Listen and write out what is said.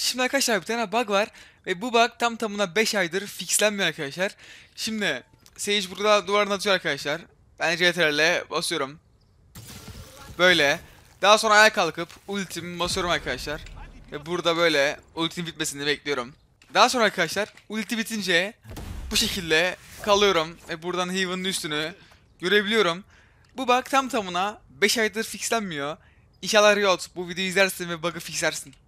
Şimdi arkadaşlar bir tane bug var ve bu bug tam tamına 5 aydır fixlenmiyor arkadaşlar. Şimdi Sage burada duvarını atıyor arkadaşlar. Ben CTRL'e basıyorum. Böyle. Daha sonra ayağa kalkıp ultimi basıyorum arkadaşlar. Ve burada böyle ultim bitmesini bekliyorum. Daha sonra arkadaşlar ulti bitince bu şekilde kalıyorum ve buradan Heaven'ın üstünü görebiliyorum. Bu bug tam tamına 5 aydır fixlenmiyor. İnşallah Riot bu videoyu izlersin ve bug'ı fixlersin.